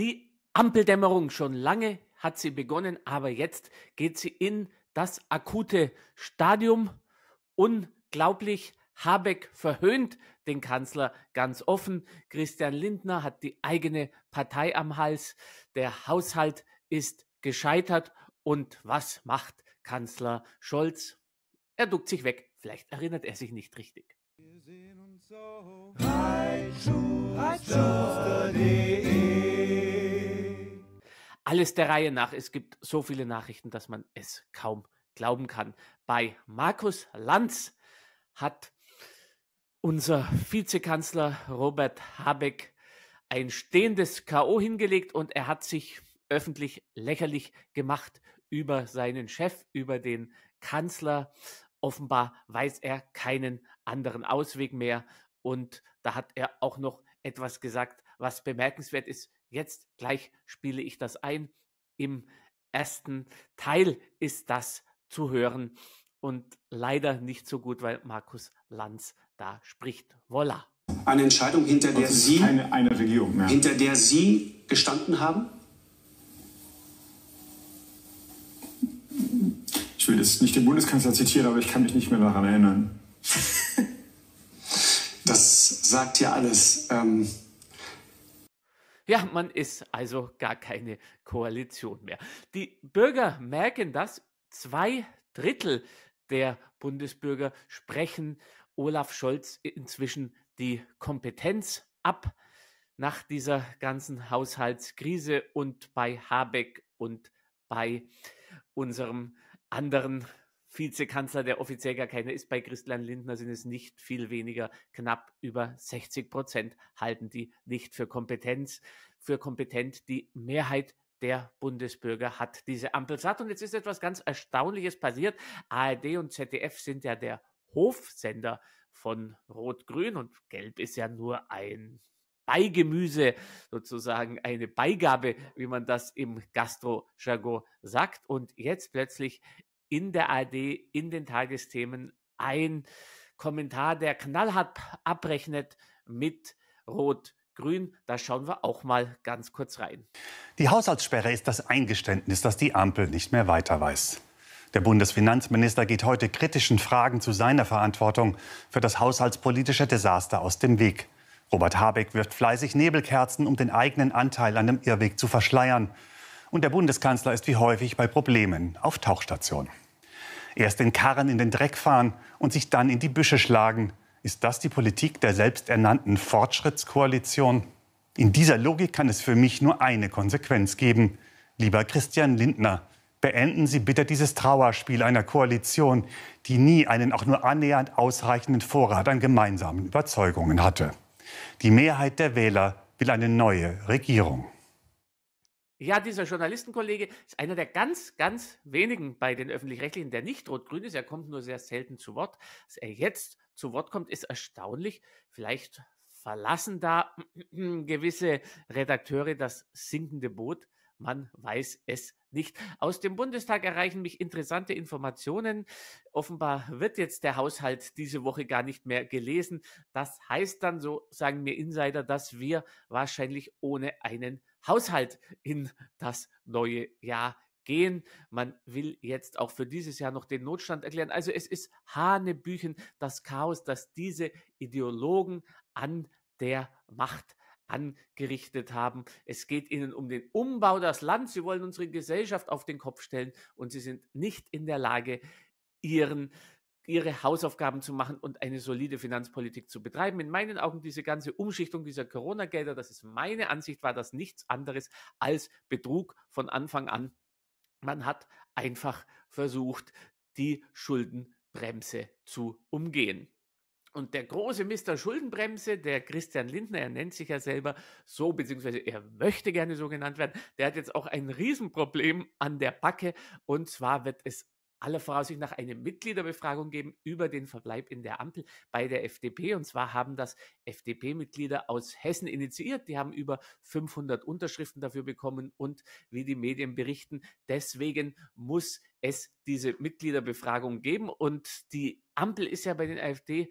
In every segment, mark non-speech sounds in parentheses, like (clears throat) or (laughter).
die Ampeldämmerung schon lange hat sie begonnen, aber jetzt geht sie in das akute Stadium. Unglaublich. Habeck verhöhnt den Kanzler ganz offen. Christian Lindner hat die eigene Partei am Hals. Der Haushalt ist gescheitert. Und was macht Kanzler Scholz? Er duckt sich weg. Vielleicht erinnert er sich nicht richtig. Wir sehen uns auf reitschuster.de. Alles der Reihe nach. Es gibt so viele Nachrichten, dass man es kaum glauben kann. Bei Markus Lanz hat unser Vizekanzler Robert Habeck ein stehendes K.O. hingelegt und er hat sich öffentlich lächerlich gemacht über seinen Chef, über den Kanzler offenbar weiß er keinen anderen Ausweg mehr. Und da hat er auch noch etwas gesagt, was bemerkenswert ist. Jetzt gleich spiele ich das ein. Im ersten Teil ist das zu hören und leider nicht so gut, weil Markus Lanz da spricht. Voila. Eine Entscheidung, hinter der Sie, eine, eine Regierung, ja. hinter der Sie gestanden haben? will jetzt nicht den Bundeskanzler zitieren, aber ich kann mich nicht mehr daran erinnern. (laughs) das sagt ja alles. Ähm ja, man ist also gar keine Koalition mehr. Die Bürger merken das. Zwei Drittel der Bundesbürger sprechen Olaf Scholz inzwischen die Kompetenz ab nach dieser ganzen Haushaltskrise und bei Habeck und bei unserem anderen Vizekanzler, der offiziell gar keiner ist, bei Christian Lindner sind es nicht viel weniger. Knapp über 60 Prozent halten die nicht für Kompetenz, für kompetent. Die Mehrheit der Bundesbürger hat diese Ampel satt. Und jetzt ist etwas ganz Erstaunliches passiert. ARD und ZDF sind ja der Hofsender von Rot-Grün und Gelb ist ja nur ein Beigemüse, sozusagen eine Beigabe, wie man das im Gastro-Jargon sagt. Und jetzt plötzlich in der AD, in den Tagesthemen, ein Kommentar, der knallhart abrechnet mit Rot. Grün, da schauen wir auch mal ganz kurz rein. Die Haushaltssperre ist das Eingeständnis, dass die Ampel nicht mehr weiter weiß. Der Bundesfinanzminister geht heute kritischen Fragen zu seiner Verantwortung für das haushaltspolitische Desaster aus dem Weg. Robert Habeck wirft fleißig Nebelkerzen, um den eigenen Anteil an dem Irrweg zu verschleiern. Und der Bundeskanzler ist wie häufig bei Problemen auf Tauchstation. Erst den Karren in den Dreck fahren und sich dann in die Büsche schlagen. Ist das die Politik der selbsternannten Fortschrittskoalition? In dieser Logik kann es für mich nur eine Konsequenz geben. Lieber Christian Lindner, beenden Sie bitte dieses Trauerspiel einer Koalition, die nie einen auch nur annähernd ausreichenden Vorrat an gemeinsamen Überzeugungen hatte. Die Mehrheit der Wähler will eine neue Regierung. Ja, dieser Journalistenkollege ist einer der ganz, ganz wenigen bei den Öffentlich-Rechtlichen, der nicht rot-grün ist. Er kommt nur sehr selten zu Wort. Dass er jetzt zu Wort kommt, ist erstaunlich. Vielleicht verlassen da (clears throat) gewisse Redakteure das sinkende Boot. Man weiß es nicht nicht. Aus dem Bundestag erreichen mich interessante Informationen. Offenbar wird jetzt der Haushalt diese Woche gar nicht mehr gelesen. Das heißt dann, so sagen mir Insider, dass wir wahrscheinlich ohne einen Haushalt in das neue Jahr gehen. Man will jetzt auch für dieses Jahr noch den Notstand erklären. Also es ist Hanebüchen, das Chaos, das diese Ideologen an der Macht angerichtet haben. Es geht ihnen um den Umbau des Landes. Sie wollen unsere Gesellschaft auf den Kopf stellen und sie sind nicht in der Lage, ihren ihre Hausaufgaben zu machen und eine solide Finanzpolitik zu betreiben. In meinen Augen diese ganze Umschichtung dieser Corona-Gelder, das ist meine Ansicht, war das nichts anderes als Betrug von Anfang an. Man hat einfach versucht, die Schuldenbremse zu umgehen. Und der große Mr. Schuldenbremse, der Christian Lindner, er nennt sich ja selber so, beziehungsweise er möchte gerne so genannt werden, der hat jetzt auch ein Riesenproblem an der Backe. Und zwar wird es aller Voraussicht nach eine Mitgliederbefragung geben über den Verbleib in der Ampel bei der FDP. Und zwar haben das FDP-Mitglieder aus Hessen initiiert. Die haben über 500 Unterschriften dafür bekommen und wie die Medien berichten, deswegen muss es diese Mitgliederbefragung geben. Und die Ampel ist ja bei den AfD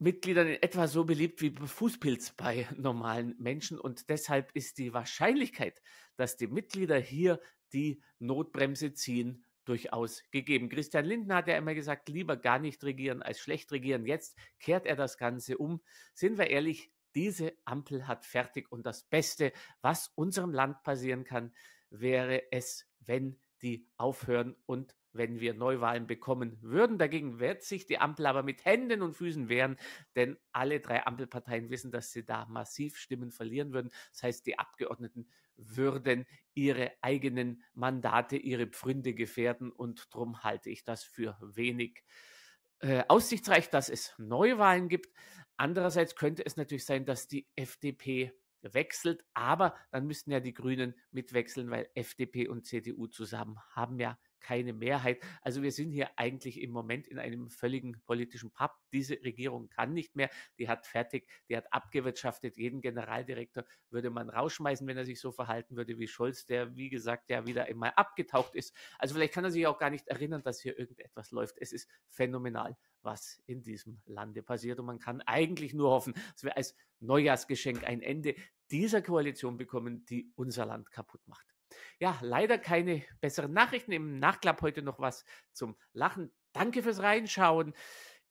Mitgliedern in etwa so beliebt wie Fußpilz bei (laughs) normalen Menschen und deshalb ist die Wahrscheinlichkeit, dass die Mitglieder hier die Notbremse ziehen, durchaus gegeben. Christian Lindner hat ja immer gesagt, lieber gar nicht regieren als schlecht regieren. Jetzt kehrt er das Ganze um. Sind wir ehrlich, diese Ampel hat fertig und das Beste, was unserem Land passieren kann, wäre es, wenn die aufhören und wenn wir Neuwahlen bekommen würden. Dagegen wird sich die Ampel aber mit Händen und Füßen wehren, denn alle drei Ampelparteien wissen, dass sie da massiv Stimmen verlieren würden. Das heißt, die Abgeordneten würden ihre eigenen Mandate, ihre Pfründe gefährden und darum halte ich das für wenig äh, aussichtsreich, dass es Neuwahlen gibt. Andererseits könnte es natürlich sein, dass die FDP wechselt, aber dann müssten ja die Grünen mitwechseln, weil FDP und CDU zusammen haben ja keine Mehrheit. Also wir sind hier eigentlich im Moment in einem völligen politischen Papp. Diese Regierung kann nicht mehr. Die hat fertig, die hat abgewirtschaftet. Jeden Generaldirektor würde man rausschmeißen, wenn er sich so verhalten würde wie Scholz, der, wie gesagt, ja wieder einmal abgetaucht ist. Also vielleicht kann er sich auch gar nicht erinnern, dass hier irgendetwas läuft. Es ist phänomenal, was in diesem Lande passiert. Und man kann eigentlich nur hoffen, dass wir als Neujahrsgeschenk ein Ende dieser Koalition bekommen, die unser Land kaputt macht ja, leider keine besseren Nachrichten. Im Nachklapp heute noch was zum Lachen. Danke fürs Reinschauen.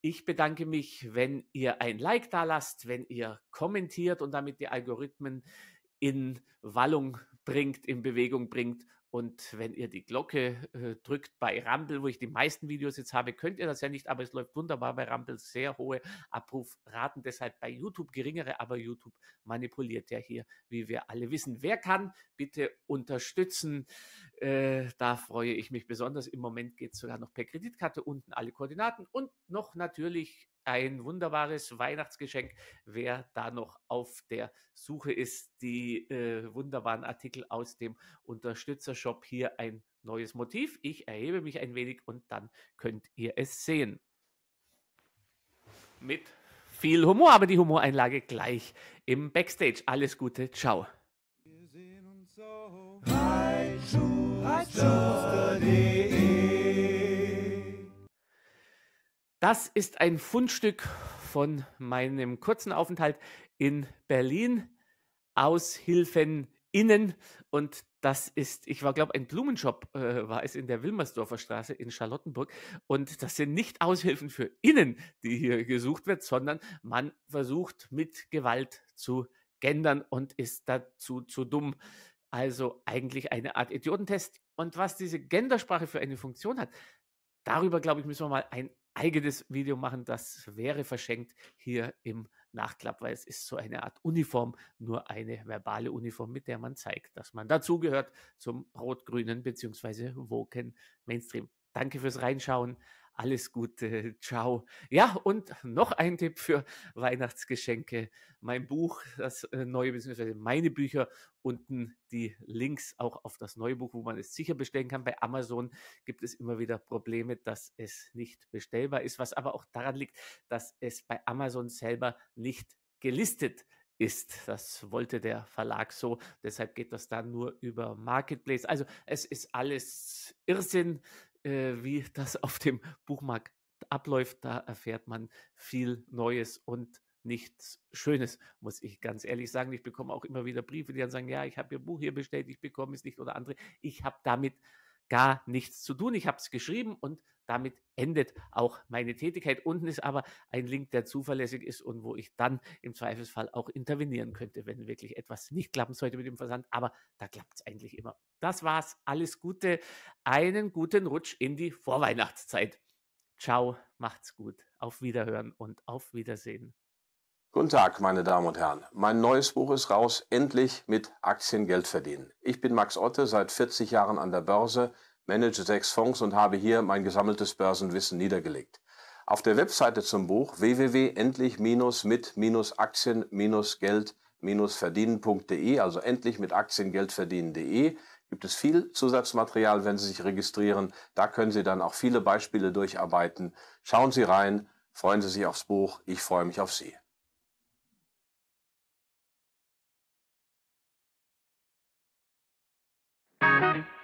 Ich bedanke mich, wenn ihr ein Like da lasst, wenn ihr kommentiert und damit die Algorithmen in Wallung bringt, in Bewegung bringt und wenn ihr die Glocke äh, drückt bei Rumble, wo ich die meisten Videos jetzt habe, könnt ihr das ja nicht, aber es läuft wunderbar bei Rumble. Sehr hohe Abrufraten, deshalb bei YouTube geringere, aber YouTube manipuliert ja hier, wie wir alle wissen. Wer kann, bitte unterstützen. Äh, da freue ich mich besonders. Im Moment geht es sogar noch per Kreditkarte unten alle Koordinaten und noch natürlich ein wunderbares Weihnachtsgeschenk, wer da noch auf der Suche ist. Die äh, wunderbaren Artikel aus dem Unterstützer Shop hier ein neues Motiv. Ich erhebe mich ein wenig und dann könnt ihr es sehen. Mit viel Humor, aber die Humoreinlage gleich im Backstage. Alles Gute, ciao. Wir sehen uns Das ist ein Fundstück von meinem kurzen Aufenthalt in Berlin. Aushilfen innen und das ist, ich war, glaube ein Blumenshop äh, war es in der Wilmersdorfer Straße in Charlottenburg. Und das sind nicht Aushilfen für innen, die hier gesucht wird, sondern man versucht mit Gewalt zu gendern und ist dazu zu dumm. Also eigentlich eine Art Idiotentest. Und was diese Gendersprache für eine Funktion hat, darüber, glaube ich, müssen wir mal ein eigenes Video machen. Das wäre verschenkt hier im nachklappt, weil es ist so eine Art Uniform, nur eine verbale Uniform, mit der man zeigt, dass man dazugehört zum rot-grünen bzw. woken Mainstream. Danke fürs Reinschauen. Alles Gute, ciao. Ja, und noch ein Tipp für Weihnachtsgeschenke. Mein Buch, das äh, neue, beziehungsweise meine Bücher, unten die Links auch auf das neue Buch, wo man es sicher bestellen kann. Bei Amazon gibt es immer wieder Probleme, dass es nicht bestellbar ist, was aber auch daran liegt, dass es bei Amazon selber nicht gelistet ist. Das wollte der Verlag so. Deshalb geht das dann nur über Marketplace. Also es ist alles Irrsinn. Äh, wie (laughs) das auf dem Buchmarkt abläuft, da erfährt man viel Neues und nichts Schönes, muss ich ganz ehrlich sagen. Ich bekomme auch immer wieder Briefe, die dann sagen, ja, ich habe Ihr Buch hier bestellt, ich bekomme es nicht oder andere. Ich habe damit gar nichts zu tun. Ich habe es geschrieben und damit endet auch meine Tätigkeit. Unten ist aber ein Link, der zuverlässig ist und wo ich dann im Zweifelsfall auch intervenieren könnte, wenn wirklich etwas nicht klappen sollte mit dem Versand. Aber da klappt es eigentlich immer. Das war's. Alles Gute. Einen guten Rutsch in die Vorweihnachtszeit. Ciao, macht's gut. Auf Wiederhören und auf Wiedersehen. Guten Tag, meine Damen und Herren. Mein neues Buch ist raus, endlich mit Aktien Geld verdienen. Ich bin Max Otte, seit 40 Jahren an der Börse, manage sechs Fonds und habe hier mein gesammeltes Börsenwissen niedergelegt. Auf der Webseite zum Buch www.endlich-mit-aktien-geld-verdienen.de, also endlich mit aktiengeldverdienen.de, gibt es viel Zusatzmaterial, wenn Sie sich registrieren. Da können Sie dann auch viele Beispiele durcharbeiten. Schauen Sie rein, freuen Sie sich aufs Buch. Ich freue mich auf Sie. thank you